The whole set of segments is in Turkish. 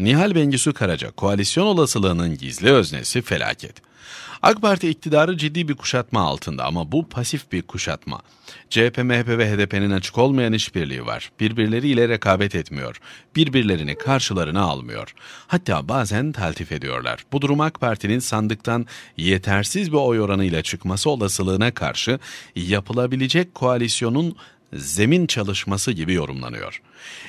Nihal Bengisu Karaca koalisyon olasılığının gizli öznesi felaket. AK Parti iktidarı ciddi bir kuşatma altında ama bu pasif bir kuşatma. CHP, MHP ve HDP'nin açık olmayan işbirliği var. Birbirleriyle rekabet etmiyor. Birbirlerini karşılarına almıyor. Hatta bazen taltif ediyorlar. Bu durum AK Parti'nin sandıktan yetersiz bir oy oranıyla çıkması olasılığına karşı yapılabilecek koalisyonun zemin çalışması gibi yorumlanıyor.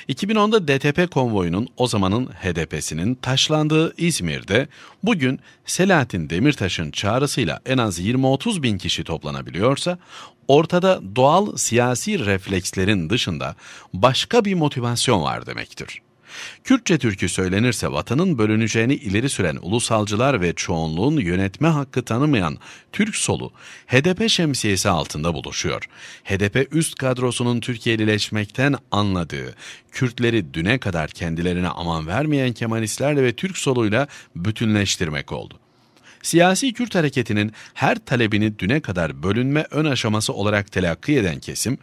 2010'da DTP konvoyunun o zamanın HDP'sinin taşlandığı İzmir'de bugün Selahattin Demirtaş'ın çağrısıyla en az 20-30 bin kişi toplanabiliyorsa ortada doğal siyasi reflekslerin dışında başka bir motivasyon var demektir. Kürtçe türkü söylenirse vatanın bölüneceğini ileri süren ulusalcılar ve çoğunluğun yönetme hakkı tanımayan Türk solu HDP şemsiyesi altında buluşuyor. HDP üst kadrosunun Türkiye'lileşmekten anladığı, Kürtleri düne kadar kendilerine aman vermeyen Kemalistlerle ve Türk soluyla bütünleştirmek oldu. Siyasi Kürt hareketinin her talebini düne kadar bölünme ön aşaması olarak telakki eden kesim,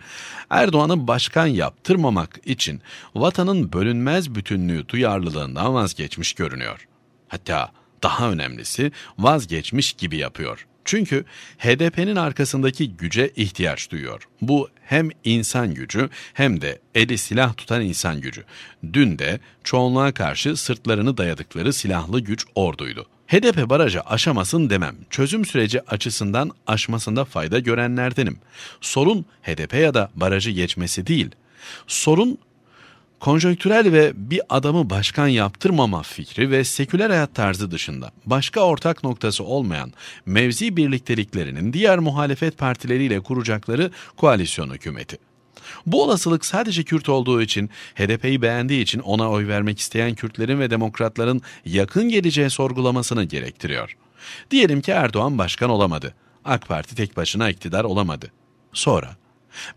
Erdoğan'ı başkan yaptırmamak için vatanın bölünmez bütünlüğü duyarlılığından vazgeçmiş görünüyor. Hatta daha önemlisi vazgeçmiş gibi yapıyor. Çünkü HDP'nin arkasındaki güce ihtiyaç duyuyor. Bu hem insan gücü hem de eli silah tutan insan gücü. Dün de çoğunluğa karşı sırtlarını dayadıkları silahlı güç orduydu. HDP barajı aşamasın demem. Çözüm süreci açısından aşmasında fayda görenlerdenim. Sorun HDP ya da barajı geçmesi değil. Sorun konjonktürel ve bir adamı başkan yaptırmama fikri ve seküler hayat tarzı dışında başka ortak noktası olmayan mevzi birlikteliklerinin diğer muhalefet partileriyle kuracakları koalisyon hükümeti. Bu olasılık sadece Kürt olduğu için, HDP'yi beğendiği için ona oy vermek isteyen Kürtlerin ve demokratların yakın geleceğe sorgulamasını gerektiriyor. Diyelim ki Erdoğan başkan olamadı. AK Parti tek başına iktidar olamadı. Sonra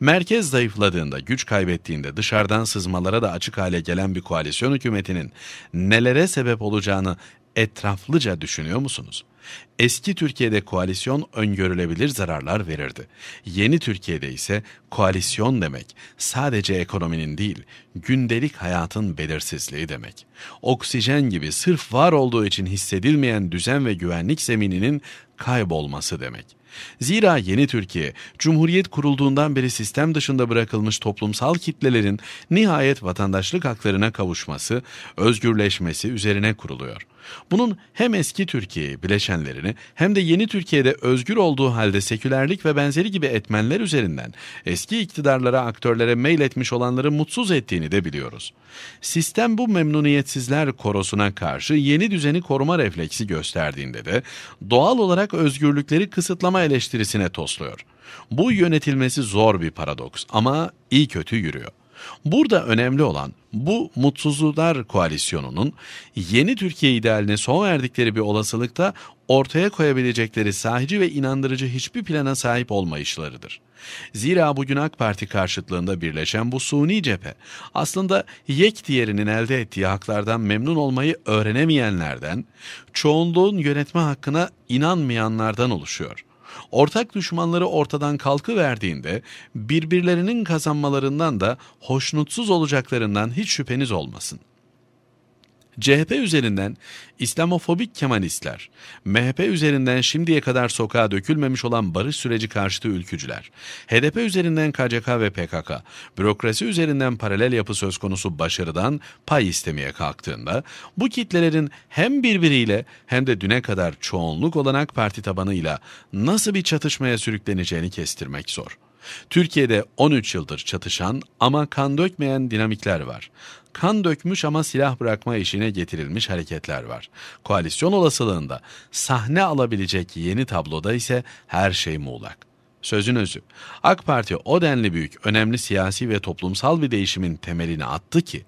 Merkez zayıfladığında, güç kaybettiğinde dışarıdan sızmalara da açık hale gelen bir koalisyon hükümetinin nelere sebep olacağını etraflıca düşünüyor musunuz? Eski Türkiye'de koalisyon öngörülebilir zararlar verirdi. Yeni Türkiye'de ise koalisyon demek sadece ekonominin değil, gündelik hayatın belirsizliği demek. Oksijen gibi sırf var olduğu için hissedilmeyen düzen ve güvenlik zemininin kaybolması demek. Zira yeni Türkiye, Cumhuriyet kurulduğundan beri sistem dışında bırakılmış toplumsal kitlelerin nihayet vatandaşlık haklarına kavuşması, özgürleşmesi üzerine kuruluyor. Bunun hem eski Türkiye bileşenlerini hem de yeni Türkiye'de özgür olduğu halde sekülerlik ve benzeri gibi etmenler üzerinden eski iktidarlara, aktörlere mail etmiş olanları mutsuz ettiğini de biliyoruz. Sistem bu memnuniyetsizler korosuna karşı yeni düzeni koruma refleksi gösterdiğinde de doğal olarak özgürlükleri kısıtlama eleştirisine tosluyor. Bu yönetilmesi zor bir paradoks ama iyi kötü yürüyor. Burada önemli olan bu Mutsuzlar Koalisyonu'nun yeni Türkiye idealine son verdikleri bir olasılıkta ortaya koyabilecekleri sahici ve inandırıcı hiçbir plana sahip olmayışlarıdır. Zira bugün AK Parti karşıtlığında birleşen bu suni cephe aslında yek diğerinin elde ettiği haklardan memnun olmayı öğrenemeyenlerden, çoğunluğun yönetme hakkına inanmayanlardan oluşuyor.'' Ortak düşmanları ortadan kalkıverdiğinde birbirlerinin kazanmalarından da hoşnutsuz olacaklarından hiç şüpheniz olmasın. CHP üzerinden İslamofobik Kemalistler, MHP üzerinden şimdiye kadar sokağa dökülmemiş olan barış süreci karşıtı ülkücüler, HDP üzerinden KCK ve PKK, bürokrasi üzerinden paralel yapı söz konusu başarıdan pay istemeye kalktığında bu kitlelerin hem birbiriyle hem de düne kadar çoğunluk olanak parti tabanıyla nasıl bir çatışmaya sürükleneceğini kestirmek zor. Türkiye'de 13 yıldır çatışan ama kan dökmeyen dinamikler var. Kan dökmüş ama silah bırakma işine getirilmiş hareketler var. Koalisyon olasılığında sahne alabilecek yeni tabloda ise her şey muğlak. Sözün özü, AK Parti o denli büyük, önemli siyasi ve toplumsal bir değişimin temelini attı ki,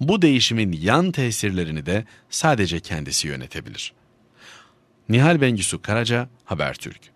bu değişimin yan tesirlerini de sadece kendisi yönetebilir. Nihal Bengisu Karaca, Habertürk